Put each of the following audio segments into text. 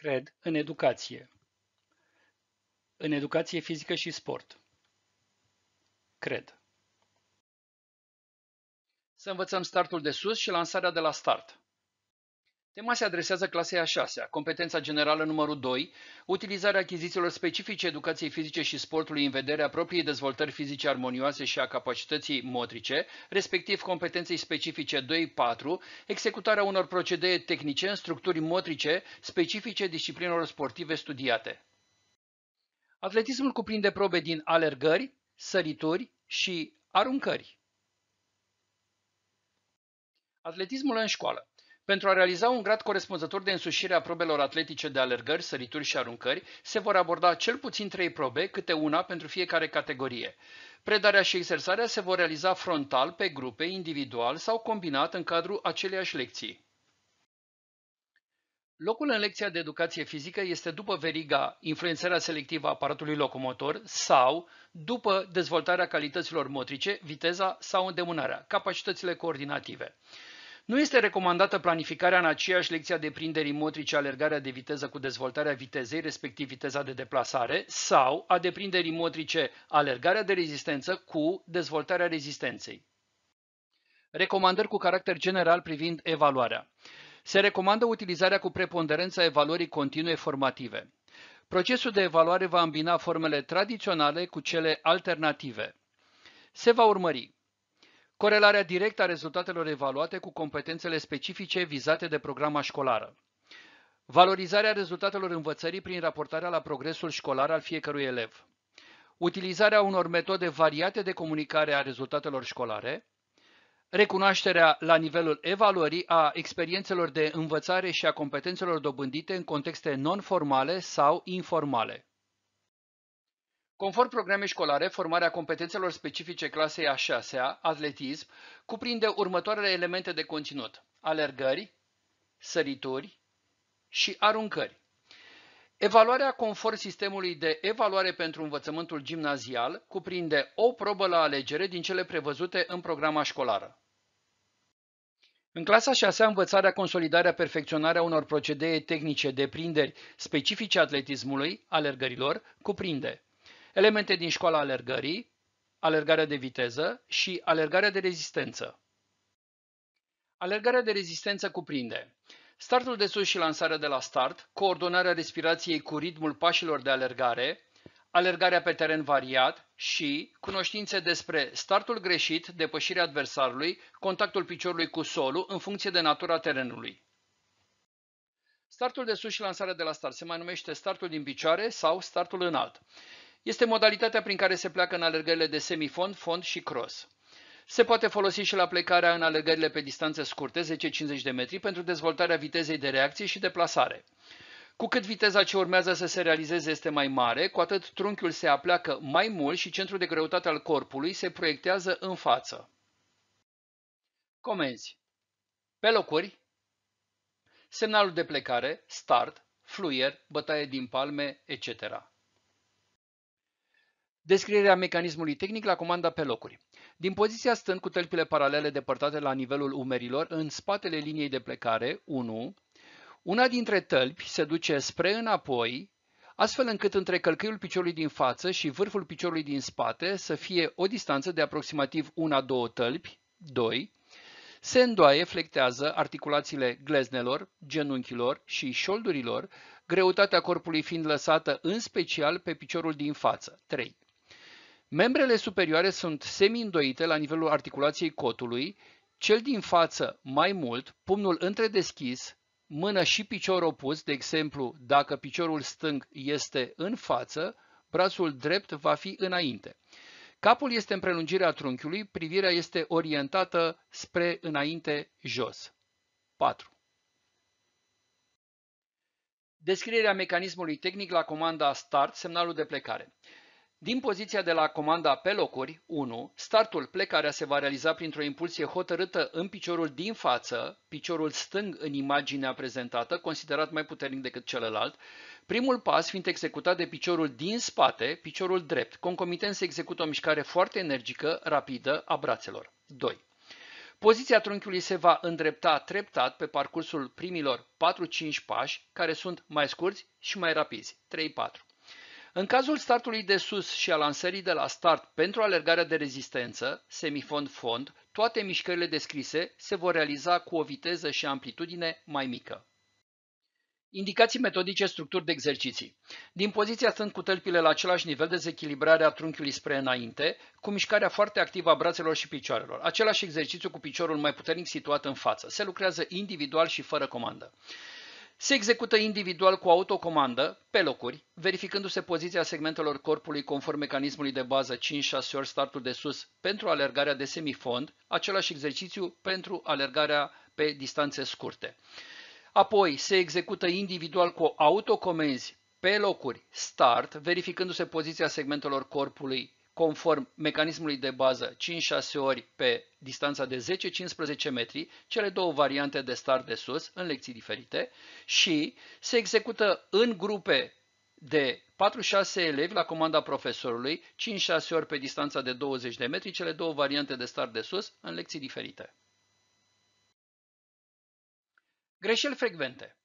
cred, în educație. În educație fizică și sport. Cred. Să învățăm startul de sus și lansarea de la start. Tema se adresează clasei a 6 competența generală numărul 2, utilizarea achizițiilor specifice educației fizice și sportului în vederea propriei dezvoltări fizice armonioase și a capacității motrice, respectiv competenței specifice 2-4, executarea unor procedee tehnice în structuri motrice specifice disciplinelor sportive studiate. Atletismul cuprinde probe din alergări, sărituri și aruncări. Atletismul în școală pentru a realiza un grad corespunzător de însușire a probelor atletice de alergări, sărituri și aruncări, se vor aborda cel puțin trei probe, câte una pentru fiecare categorie. Predarea și exersarea se vor realiza frontal, pe grupe, individual sau combinat în cadrul aceleiași lecții. Locul în lecția de educație fizică este după veriga influențarea selectivă a aparatului locomotor sau după dezvoltarea calităților motrice, viteza sau îndemânarea, capacitățile coordinative. Nu este recomandată planificarea în aceeași lecție a deprinderii motrice, alergarea de viteză cu dezvoltarea vitezei, respectiv viteza de deplasare, sau a deprinderii motrice, alergarea de rezistență cu dezvoltarea rezistenței. Recomandări cu caracter general privind evaluarea. Se recomandă utilizarea cu preponderența evaluării continue formative. Procesul de evaluare va îmbina formele tradiționale cu cele alternative. Se va urmări corelarea directă a rezultatelor evaluate cu competențele specifice vizate de programa școlară, valorizarea rezultatelor învățării prin raportarea la progresul școlar al fiecărui elev, utilizarea unor metode variate de comunicare a rezultatelor școlare, recunoașterea la nivelul evaluării a experiențelor de învățare și a competențelor dobândite în contexte non-formale sau informale. Conform programei școlare, formarea competențelor specifice clasei a 6-a, atletism, cuprinde următoarele elemente de conținut. Alergări, sărituri și aruncări. Evaluarea conform sistemului de evaluare pentru învățământul gimnazial cuprinde o probă la alegere din cele prevăzute în programa școlară. În clasa 6 învățarea, consolidarea, perfecționarea unor procedee tehnice de prinderi specifice atletismului, alergărilor, cuprinde elemente din școala alergării, alergarea de viteză și alergarea de rezistență. Alergarea de rezistență cuprinde startul de sus și lansarea de la start, coordonarea respirației cu ritmul pașilor de alergare, alergarea pe teren variat și cunoștințe despre startul greșit, depășirea adversarului, contactul piciorului cu solul în funcție de natura terenului. Startul de sus și lansarea de la start se mai numește startul din picioare sau startul înalt. Este modalitatea prin care se pleacă în alergările de semifond, fond și cross. Se poate folosi și la plecarea în alergările pe distanțe scurte, 10-50 de metri, pentru dezvoltarea vitezei de reacție și deplasare. Cu cât viteza ce urmează să se realizeze este mai mare, cu atât trunchiul se apleacă mai mult și centrul de greutate al corpului se proiectează în față. Comenzi. Pe locuri, semnalul de plecare, start, fluier, bătaie din palme, etc. Descrierea mecanismului tehnic la comanda pe locuri. Din poziția stând cu tălpile paralele depărtate la nivelul umerilor, în spatele liniei de plecare, 1, una dintre tălpi se duce spre înapoi, astfel încât între călcâiul piciorului din față și vârful piciorului din spate să fie o distanță de aproximativ 1-2 tălpi, 2, se îndoaie, flectează articulațiile gleznelor, genunchilor și șoldurilor, greutatea corpului fiind lăsată în special pe piciorul din față, 3. Membrele superioare sunt semi-îndoite la nivelul articulației cotului, cel din față mai mult, pumnul întredeschis, mână și picior opus, de exemplu, dacă piciorul stâng este în față, brațul drept va fi înainte. Capul este în prelungirea trunchiului, privirea este orientată spre înainte jos. 4. Descrierea mecanismului tehnic la comanda Start, semnalul de plecare. Din poziția de la comanda pe locuri, 1, startul plecarea se va realiza printr-o impulsie hotărâtă în piciorul din față, piciorul stâng în imaginea prezentată, considerat mai puternic decât celălalt, primul pas fiind executat de piciorul din spate, piciorul drept, concomitent se execută o mișcare foarte energică, rapidă, a brațelor. 2. Poziția trunchiului se va îndrepta treptat pe parcursul primilor 4-5 pași, care sunt mai scurți și mai rapizi, 3-4. În cazul startului de sus și a lansării de la start pentru alergarea de rezistență, semifond-fond, toate mișcările descrise se vor realiza cu o viteză și amplitudine mai mică. Indicații metodice structuri de exerciții. Din poziția stând cu tălpile la același nivel, dezechilibrare a trunchiului spre înainte, cu mișcarea foarte activă a brațelor și picioarelor. Același exercițiu cu piciorul mai puternic situat în față. Se lucrează individual și fără comandă se execută individual cu autocomandă, pe locuri, verificându-se poziția segmentelor corpului conform mecanismului de bază 5-6 ori startul de sus pentru alergarea de semifond, același exercițiu pentru alergarea pe distanțe scurte. Apoi se execută individual cu autocomenzi pe locuri start, verificându-se poziția segmentelor corpului conform mecanismului de bază 5-6 ori pe distanța de 10-15 metri, cele două variante de start de sus în lecții diferite și se execută în grupe de 4-6 elevi la comanda profesorului, 5-6 ori pe distanța de 20 de metri, cele două variante de start de sus în lecții diferite. Greșeli frecvente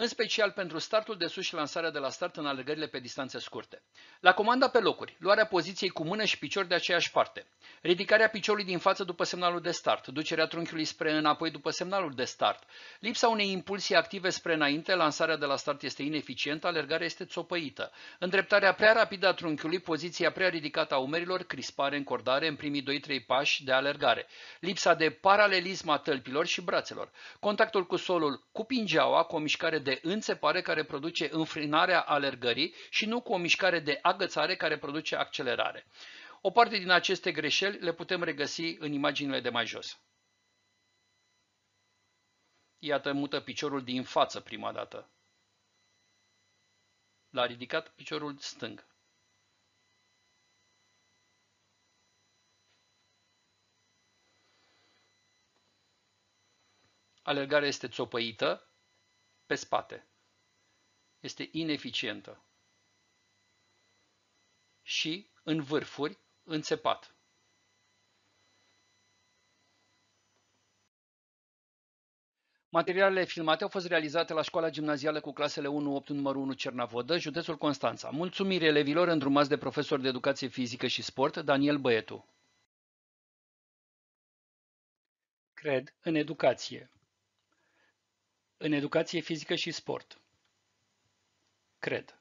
în special pentru startul de sus și lansarea de la start în alergările pe distanțe scurte. La comanda pe locuri, luarea poziției cu mână și picior de aceeași parte, ridicarea piciorului din față după semnalul de start, ducerea trunchiului spre înapoi după semnalul de start, lipsa unei impulsii active spre înainte, lansarea de la start este ineficientă, alergarea este țopăită, îndreptarea prea rapidă a trunchiului, poziția prea ridicată a umerilor, crispare, încordare în primii 2-3 pași de alergare, lipsa de paralelism a tălpilor și brațelor, contactul cu solul cu pingeaua cu o mișcare de de înțepare care produce înfrânarea alergării și nu cu o mișcare de agățare care produce accelerare. O parte din aceste greșeli le putem regăsi în imaginile de mai jos. Iată, mută piciorul din față prima dată. L-a ridicat piciorul stâng. Alergarea este țopăită, pe spate. Este ineficientă. Și în vârfuri, înțepat. Materialele filmate au fost realizate la școala gimnazială cu clasele 1-8 numărul 1 Cernavodă, județul Constanța. Mulțumiri elevilor îndrumați de profesor de educație fizică și sport, Daniel Băietu. Cred în educație în educație fizică și sport. Cred.